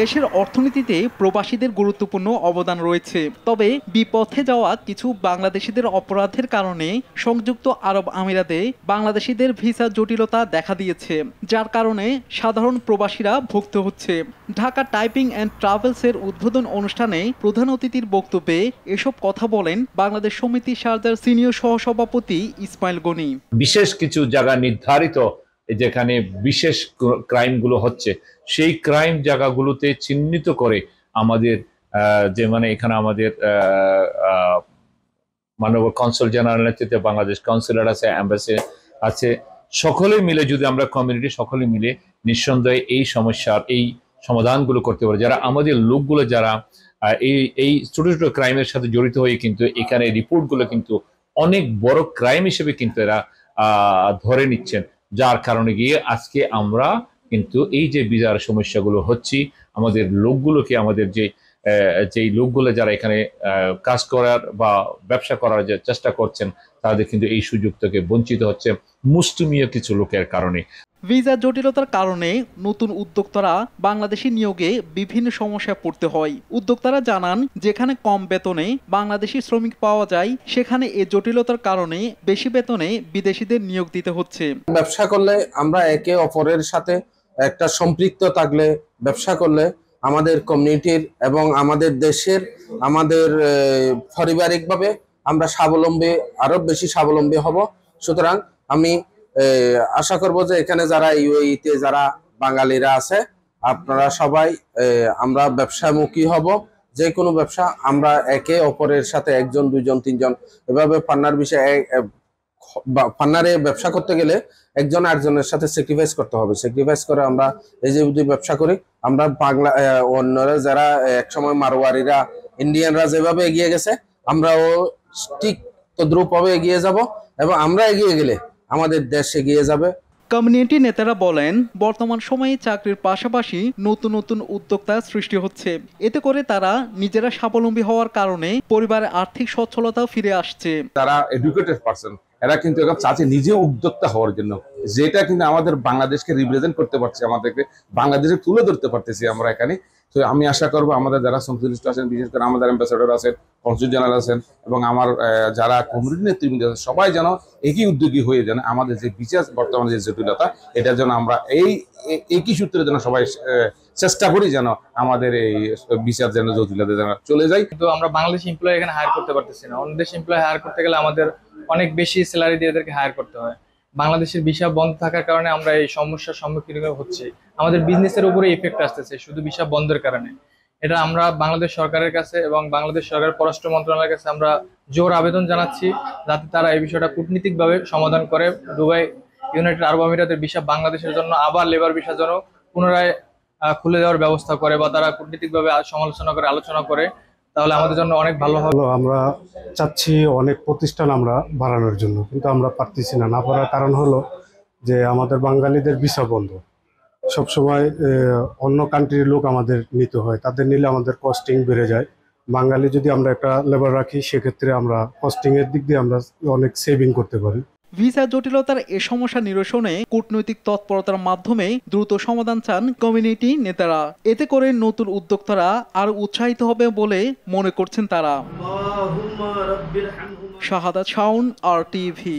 দেশের অর্থনীতিতে প্রবাসীদের গুরুত্বপূর্ণ অবদান রয়েছে তবে বিপথে যাওয়া কিছু বাংলাদেশিদের অপরাধের কারণে সংযুক্ত আরব আমিরাতে বাংলাদেশিদের ভিসা জটিলতা দেখা দিয়েছে যার কারণে সাধারণ প্রবাসীরা ভুক্ত হচ্ছে ঢাকা টাইপিং অ্যান্ড ট্রাভেলসের উদ্বোধন অনুষ্ঠানে প্রধান অতিথির বক্তব্যে এসব কথা বলেন বাংলাদেশ সমিতি সার্জার সিনিয়র সহসভাপতি ইসমাইল গনি বিশেষ কিছু জায়গা নির্ধারিত যেখানে বিশেষ ক্রাইমগুলো হচ্ছে সেই ক্রাইম জায়গাগুলোতে চিহ্নিত করে আমাদের যে মানে এখানে আমাদের মানব কনসুল জেনারেল নেতৃত্বে বাংলাদেশ কাউন্সিলর আছে অ্যাম্বাসি আছে সকলে মিলে যদি আমরা কমিউনিটি সকলে মিলে নিঃসন্দেহে এই সমস্যার এই সমাধানগুলো করতে পারে যারা আমাদের লোকগুলো যারা এই এই ছোটো ছোটো ক্রাইমের সাথে জড়িত হয়ে কিন্তু এখানে রিপোর্টগুলো কিন্তু অনেক বড় ক্রাইম হিসেবে কিন্তু এরা ধরে নিচ্ছেন যার কারণে গিয়ে আজকে আমরা কিন্তু এই যে বিজার সমস্যাগুলো হচ্ছি আমাদের লোকগুলোকে আমাদের যে যেই লোকগুলো যারা এখানে কাজ করার বা ব্যবসা করার যে চেষ্টা করছেন তাদের কিন্তু এই সুযোগ থেকে বঞ্চিত হচ্ছে মুস্তুমীয় কিছু লোকের কারণে ভিসা জটিলতার কারণে নতুন উদ্যোক্তারা বাংলাদেশি নিয়োগে বিভিন্ন সমস্যায় পড়তে হয় উদ্যোক্তারা জানান যেখানে কম বেতনে বাংলাদেশি শ্রমিক পাওয়া যায় সেখানে এ জটিলতার কারণে বেশি বেতনে বিদেশিদের নিয়োগ দিতে হচ্ছে ব্যবসা করলে আমরা একে অপরের সাথে একটা সম্পৃক্ত থাকলে ব্যবসা করলে আমাদের কমিউনিটির এবং আমাদের দেশের আমাদের পারিবারিকভাবে আমরা স্বাবলম্বী আরও বেশি স্বাবলম্বী হব সুতরাং আমি আশা করব যে এখানে যারা ইউএইতে যারা বাঙালিরা আছে আপনারা সবাই আমরা ব্যবসামুখী হব যে কোনো ব্যবসা আমরা একে অপরের সাথে একজন দুইজন তিনজন এভাবে পান্নার বিষয়ে পান্নারে ব্যবসা করতে গেলে একজন আরেকজনের সাথে স্যাক্রিফাইস করতে হবে স্যাক্রিফাইস করে আমরা এই যে যদি ব্যবসা করি আমরা বাংলা অন্যরা যারা একসময় মারোয়ারিরা ইন্ডিয়ানরা যেভাবে এগিয়ে গেছে আমরাও ঠিক তদ্রুপভাবে এগিয়ে যাব এবং আমরা এগিয়ে গেলে আমাদের দেশ এগিয়ে যাবে কমিউনিটি নেতারা বলেন বর্তমান সময়ে চাকরির পাশাপাশি নতুন নতুন উদ্যোক্তা সৃষ্টি হচ্ছে এতে করে তারা নিজেরা স্বাবলম্বী হওয়ার কারণে পরিবারের আর্থিক সচ্ছলতা ফিরে আসছে তারা এডুকেটেড পারসন এরা কিন্তু চাচ্ছে নিজে উদ্যোক্তা হওয়ার জন্য যেটা কিন্তু আমাদের বাংলাদেশকে রিপ্রেজেন্ট করতে পারছি আমাদেরকে বাংলাদেশে তুলে ধরতে পারতেছি আমরা এখানে তো আমি আশা করবো আমাদের যারা সংশ্লিষ্ট আছেন বিশেষ করে আমাদের অ্যাম্বাসেডর আছেন কনসুল জেনারেল আছেন এবং আমার যারা কমিউনিটি নেতৃবৃন্দ আছেন সবাই যেন একই উদ্যোগী হয়ে যেন আমাদের যে বিচার বর্তমানে যে জটিলতা এটা যেন আমরা এই একই সূত্রে যেন সবাই চেষ্টা করি যেন আমাদের এই বিচার যেন জটিলতা যেন চলে যায় কিন্তু আমরা বাংলাদেশ এমপ্লয় এখানে হায়ার করতে পারতেছি না অন্য দেশ এমপ্লয় হায়ার করতে গেলে আমাদের অনেক বেশি স্যালারি দিয়ে এদেরকে হায়ার করতে হয় বাংলাদেশের ভিসা বন্ধ থাকার কারণে আমরা এই সমস্যার সম্মুখীন হচ্ছি আমাদের বিজনেসের উপরে ইফেক্ট আসতেছে শুধু ভিসা বন্ধের কারণে এটা আমরা বাংলাদেশ সরকারের কাছে এবং বাংলাদেশ সরকারের পররাষ্ট্র মন্ত্রণালয়ের কাছে আমরা জোর আবেদন জানাচ্ছি যাতে তারা এই বিষয়টা কূটনীতিকভাবে সমাধান করে দুবাই ইউনাইটেড আরব আমিরাতের ভিসা বাংলাদেশের জন্য আবার লেবার ভিসার জন্য পুনরায় খুলে দেওয়ার ব্যবস্থা করে বা তারা কূটনীতিকভাবে সমালোচনা করে আলোচনা করে তাহলে আমাদের জন্য অনেক ভালো হবে আমরা চাচ্ছি অনেক প্রতিষ্ঠান আমরা বাড়ানোর জন্য কিন্তু আমরা পারতেছি না না পারার কারণ হলো যে আমাদের বাঙালিদের ভিসা বন্ধ সবসময় অন্য কান্ট্রির লোক আমাদের নিতে হয় তাদের নিলে আমাদের কস্টিং বেড়ে যায় বাঙালি যদি আমরা একটা লেবার রাখি সেক্ষেত্রে আমরা কস্টিংয়ের দিক দিয়ে আমরা অনেক সেভিং করতে পারি ভিসা জটিলতার এ সমস্যা নিরসনে কূটনৈতিক তৎপরতার মাধ্যমে দ্রুত সমাধান চান কমিউনিটি নেতারা এতে করে নতুন উদ্যোক্তারা আর উৎসাহিত হবে বলে মনে করছেন তারা শাহাদা সাউন্ড আর টিভি